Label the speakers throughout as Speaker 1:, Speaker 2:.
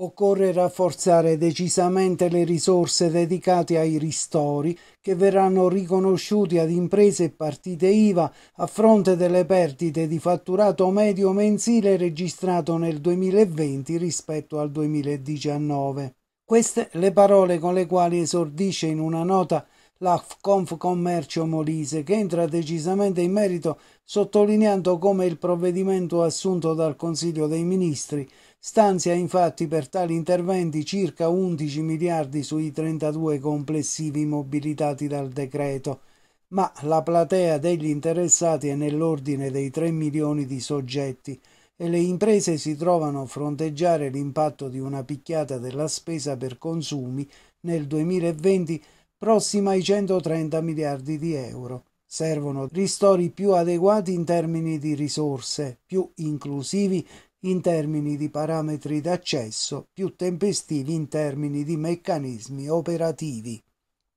Speaker 1: Occorre rafforzare decisamente le risorse dedicate ai ristori che verranno riconosciuti ad imprese e partite IVA a fronte delle perdite di fatturato medio mensile registrato nel 2020 rispetto al 2019. Queste le parole con le quali esordisce in una nota la Confcommercio Molise, che entra decisamente in merito sottolineando come il provvedimento assunto dal Consiglio dei Ministri stanzia infatti per tali interventi circa 11 miliardi sui 32 complessivi mobilitati dal decreto, ma la platea degli interessati è nell'ordine dei 3 milioni di soggetti e le imprese si trovano a fronteggiare l'impatto di una picchiata della spesa per consumi nel 2020 prossima ai 130 miliardi di euro. Servono ristori più adeguati in termini di risorse, più inclusivi in termini di parametri d'accesso, più tempestivi in termini di meccanismi operativi.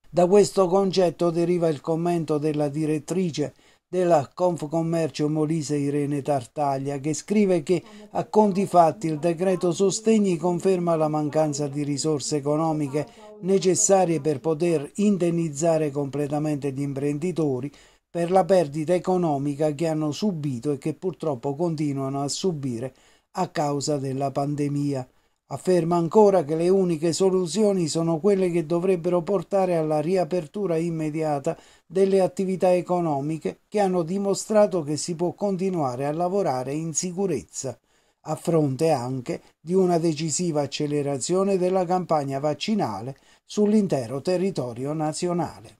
Speaker 1: Da questo concetto deriva il commento della direttrice della Confcommercio Molise Irene Tartaglia che scrive che a conti fatti il decreto sostegni conferma la mancanza di risorse economiche necessarie per poter indennizzare completamente gli imprenditori per la perdita economica che hanno subito e che purtroppo continuano a subire a causa della pandemia. Afferma ancora che le uniche soluzioni sono quelle che dovrebbero portare alla riapertura immediata delle attività economiche che hanno dimostrato che si può continuare a lavorare in sicurezza, a fronte anche di una decisiva accelerazione della campagna vaccinale sull'intero territorio nazionale.